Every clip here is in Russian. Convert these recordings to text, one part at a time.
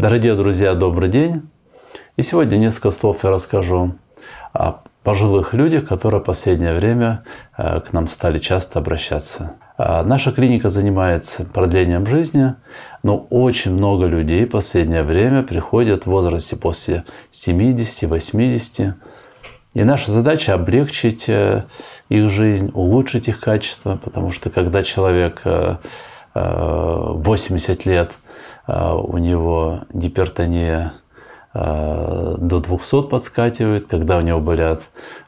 Дорогие друзья, добрый день! И сегодня несколько слов я расскажу о пожилых людях, которые в последнее время э, к нам стали часто обращаться. Э, наша клиника занимается продлением жизни, но очень много людей в последнее время приходят в возрасте после 70-80. И наша задача облегчить э, их жизнь, улучшить их качество, потому что когда человек 80 лет – а, у него гипертония а, до 200 подскакивает, когда у него болят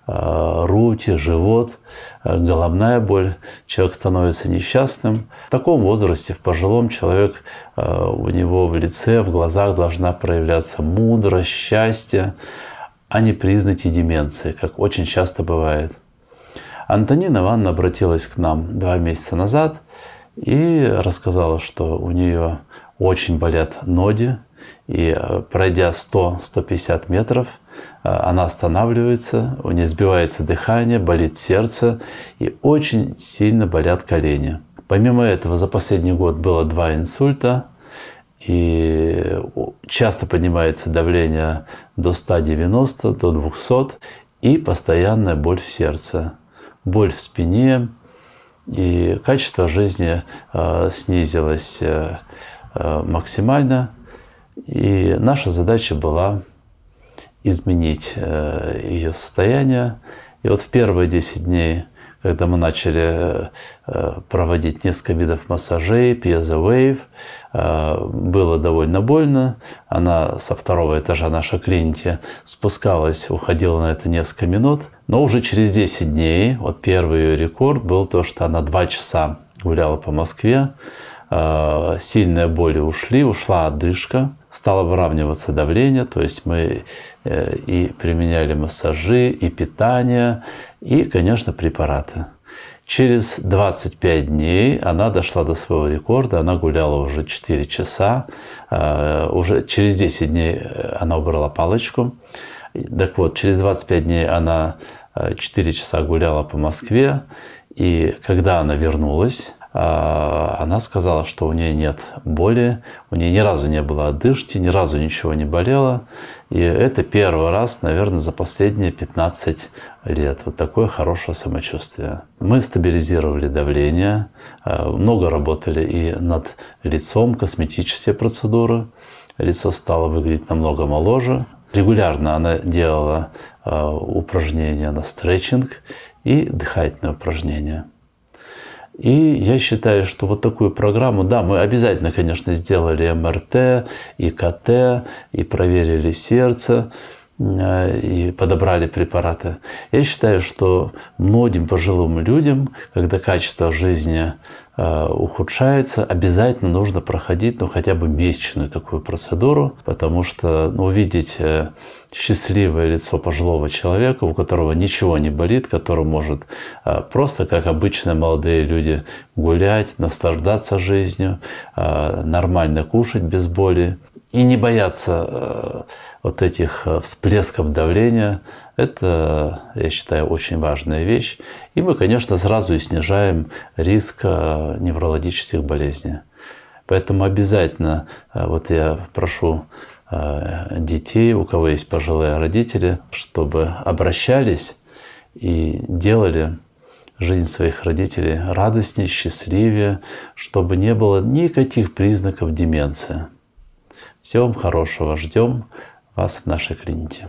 а, руки, живот, головная боль, человек становится несчастным. В таком возрасте, в пожилом, человек, у него в лице, в глазах должна проявляться мудрость, счастье, а не признаки деменции, как очень часто бывает. Антонина Ивановна обратилась к нам два месяца назад и рассказала, что у нее очень болят ноги, и э, пройдя 100-150 метров, э, она останавливается, у нее сбивается дыхание, болит сердце и очень сильно болят колени. Помимо этого, за последний год было два инсульта, и часто поднимается давление до 190, до 200, и постоянная боль в сердце, боль в спине, и качество жизни э, снизилось. Э, Э, максимально. И наша задача была изменить э, ее состояние. И вот в первые 10 дней, когда мы начали э, проводить несколько видов массажей, пьеза-вейв, было довольно больно. Она со второго этажа нашей клиники спускалась, уходила на это несколько минут. Но уже через 10 дней, вот первый ее рекорд был то, что она 2 часа гуляла по Москве, Э, сильные боли ушли, ушла одышка, стало выравниваться давление, то есть мы э, и применяли массажи, и питание, и, конечно, препараты. Через 25 дней она дошла до своего рекорда, она гуляла уже 4 часа, э, уже через 10 дней она убрала палочку. Так вот, через 25 дней она 4 часа гуляла по Москве, и когда она вернулась, а, она сказала, что у нее нет боли, у нее ни разу не было одышки, ни разу ничего не болело. И это первый раз, наверное, за последние 15 лет. Вот такое хорошее самочувствие. Мы стабилизировали давление, а, много работали и над лицом, косметические процедуры. Лицо стало выглядеть намного моложе. Регулярно она делала а, упражнения на стретчинг и дыхательные упражнения. И я считаю, что вот такую программу, да, мы обязательно, конечно, сделали МРТ, и КТ, и проверили сердце, э, и подобрали препараты. Я считаю, что многим пожилым людям, когда качество жизни Э, ухудшается, обязательно нужно проходить ну, хотя бы месячную такую процедуру, потому что ну, увидеть э, счастливое лицо пожилого человека, у которого ничего не болит, который может э, просто, как обычные молодые люди, гулять, наслаждаться жизнью, нормально кушать без боли и не бояться вот этих всплесков давления, это, я считаю, очень важная вещь. И мы, конечно, сразу и снижаем риск э, неврологических болезней. Поэтому обязательно, э, вот я прошу э, детей, у кого есть пожилые родители, чтобы обращались и делали жизнь своих родителей радостнее, счастливее, чтобы не было никаких признаков деменции. Всего вам хорошего. Ждем вас в нашей клинике.